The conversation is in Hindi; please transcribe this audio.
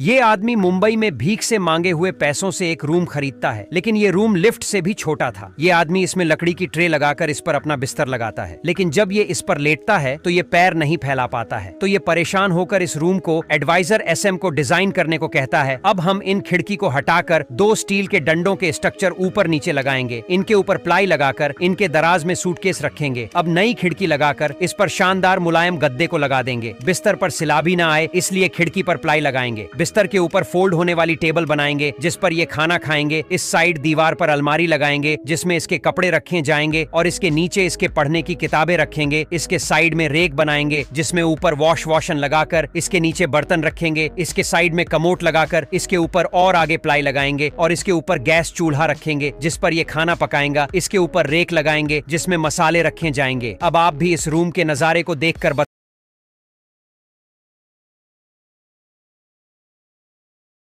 ये आदमी मुंबई में भीख से मांगे हुए पैसों से एक रूम खरीदता है लेकिन ये रूम लिफ्ट से भी छोटा था ये आदमी इसमें लकड़ी की ट्रे लगाकर इस पर अपना बिस्तर लगाता है लेकिन जब ये इस पर लेटता है तो ये पैर नहीं फैला पाता है तो ये परेशान होकर इस रूम को एडवाइजर एसएम को डिजाइन करने को कहता है अब हम इन खिड़की को हटाकर दो स्टील के डंडो के स्ट्रक्चर ऊपर नीचे लगाएंगे इनके ऊपर प्लाई लगाकर इनके दराज में सूटकेस रखेंगे अब नई खिड़की लगाकर इस पर शानदार मुलायम गद्दे को लगा देंगे बिस्तर पर सिला भी न आए इसलिए खिड़की पर प्लाई लगाएंगे बिस्तर के ऊपर फोल्ड होने वाली टेबल बनाएंगे जिस पर ये खाना खाएंगे इस साइड दीवार पर अलमारी लगाएंगे जिसमें इसके कपड़े रखे जाएंगे और इसके नीचे इसके पढ़ने की किताबें रखेंगे इसके साइड में रेक बनाएंगे जिसमें ऊपर वॉश वॉशन लगाकर इसके नीचे बर्तन रखेंगे इसके साइड में कमोट लगाकर इसके ऊपर और आगे प्लाई लगाएंगे और इसके ऊपर गैस चूल्हा रखेंगे जिस पर ये खाना पकाएंगा इसके ऊपर रेक लगाएंगे जिसमें मसाले रखे जाएंगे अब आप भी इस रूम के नजारे को देखकर